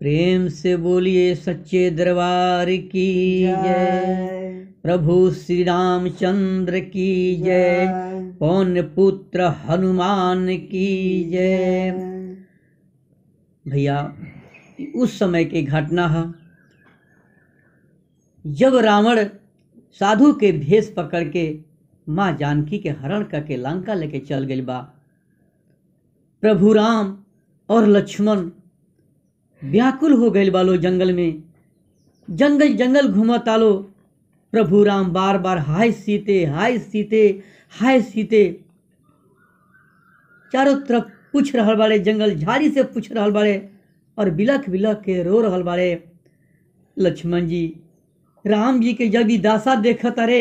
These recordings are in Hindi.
प्रेम से बोलिए सच्चे दरबार की जय प्रभु श्री रामचंद्र की जय पौन पुत्र हनुमान की जय भैया उस समय की घटना है जब रावण साधु के भेष पकड़ के माँ जानकी के हरण करके लंका लेके चल गई बा प्रभु राम और लक्ष्मण व्याकुल हो गए बालो जंगल में जंगल जंगल घूम तालो प्रभु राम बार बार हाय सीते हाय सीते हाय सीते चारों तरफ पूछ रहा बाड़े जंगल झाड़ी से पूछ रहा बाड़े और बिलख बिलख के रो रहा बाड़े लक्ष्मण जी राम जी के जब भी दासा देखता रे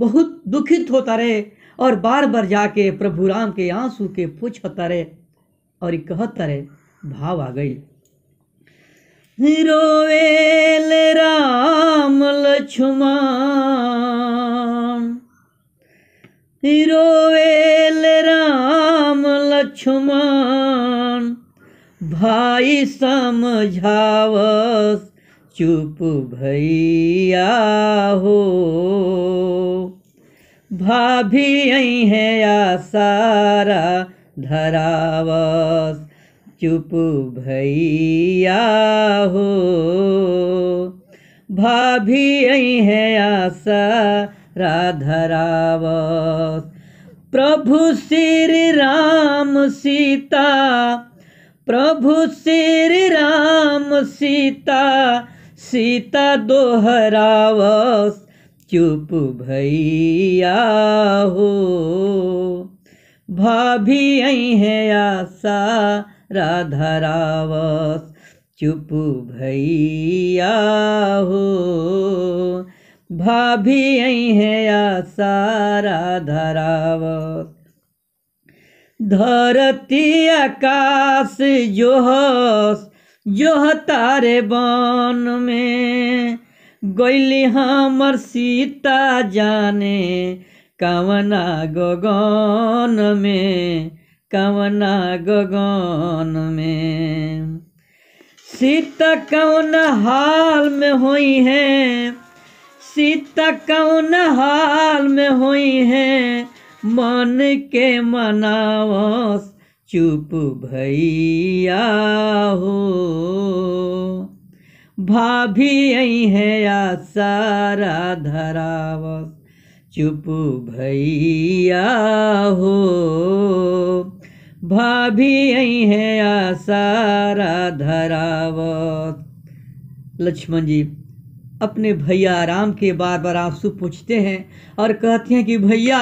बहुत दुखित होता रहे और बार बार जाके प्रभु राम के आंसू के पूछता रहे और कहता रहे भाव आ गई रोवेल राम लक्ष्मण रोवेल राम लक्ष्मण भाई समझावस चुप भैया हो भाभी है या सारा धरावस चुप भैया हो भाभी आई है आशा राधा राव प्रभु श्री राम सीता प्रभु श्री राम सीता सीता दोहरावस चुप भैया हो भाभी है आशा राधारावस चुप भैया हो भाभी है आशा राधारावस धरती आकाश जोहस जोह तारे बन में गैली हमर सीता जाने कामना गगन में कवना गगन में सीता कौन हाल में हुई है सीता कौन हाल में हुई है मन के मनावस चुप भैया हो भाभी आई है सारा धरावस चुप भैया हो भाभी है आसारा धरावत लक्ष्मण जी अपने भैया राम के बार बार आंसू पूछते हैं और कहते हैं कि भैया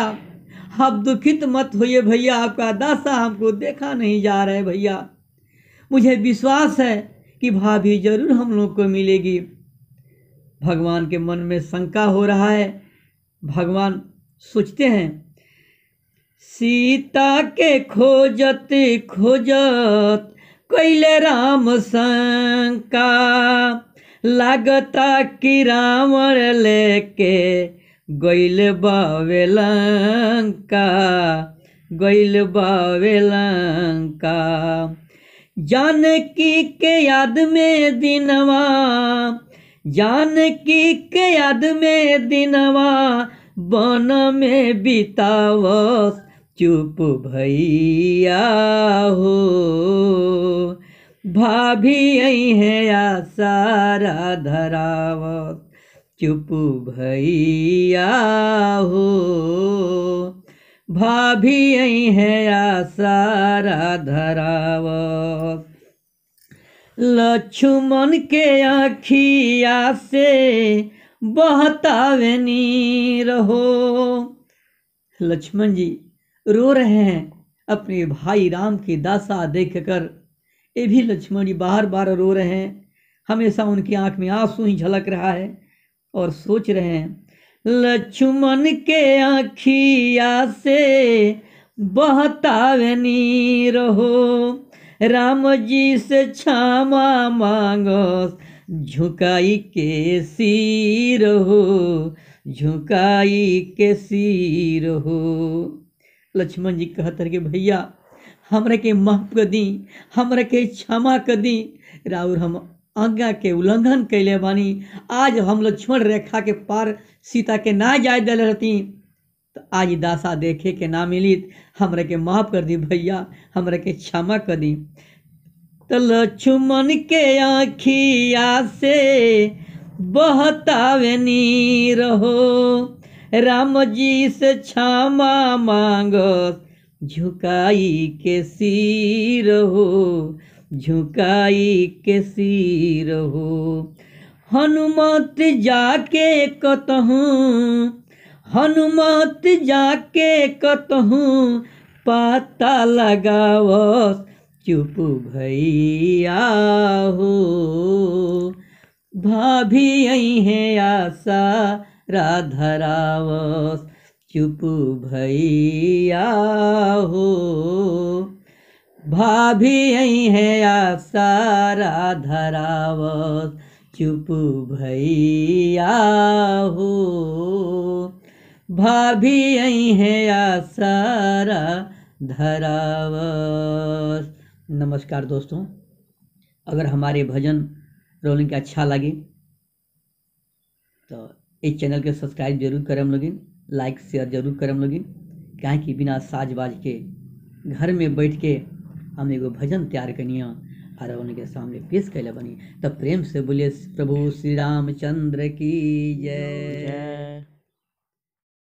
आप दुखित मत होइए भैया आपका दासा हमको देखा नहीं जा रहा है भैया मुझे विश्वास है कि भाभी जरूर हम लोग को मिलेगी भगवान के मन में शंका हो रहा है भगवान सोचते हैं सीता के खोजत खोजत कैले राम शंका लागता कि राम लेके गैल बावे लंका गैल बावे लंका जानकी के याद में दिनवा जानकी के याद में दिनवा बन में बितावस चुप भैया हो भाभी आई है सारा धरावत चुप भैया हो भाभी आई है सारा धरावत लक्ष्मण के आखिया से बहतावे नीर हो लक्ष्मण जी रो रहे हैं अपने भाई राम की दासा देख कर ये भी लक्ष्मण जी बार बार रो रहे हैं हमेशा उनकी आंख में आंसू ही झलक रहा है और सोच रहे हैं लक्ष्मण के आखिया से बहतावनी रहो राम जी से क्षमा मांगो झुकाई के सिर हो झुकाई के सिर हो लक्ष्मण जी कहतर के भैया हमर के माफ कर दी हमर के क्षमा कर दी राउर हम आज्ञा के उल्लंघन कैले बानी आज हम लक्ष्मण रेखा के पार सीता के ना जाए दिल रहती तो आज दासा देखे के ना मिली हमरा के माफ कर दी भैया हमरा के क्षमा कर दी तो लक्ष्मण के आखिया से बहतावे नी रहो राम जी से क्षमा मांगो झुकाई के सिर हो झुकाई के सिर हो हनुमत जाके कतहूँ हनुमत जाके कतहूँ पता लगावस चुप भैया हो भाभी है आशा राधरावस चुप भैया हो भाभी यही है आशा राधरावस चुप भैया हो भाभी यही है आशा धरावस नमस्कार दोस्तों अगर हमारे भजन रोलिंग का अच्छा लगे तो इस चैनल के सब्सक्राइब जरूर करें हम लोग लाइक शेयर जरूर करें हम लोग क्या कि बिना साज बाज के घर में बैठ के हम एगो भजन तैयार करिए और उनके सामने पेश कैले बनी तब प्रेम से बोलिए प्रभु श्री रामचंद्र की जय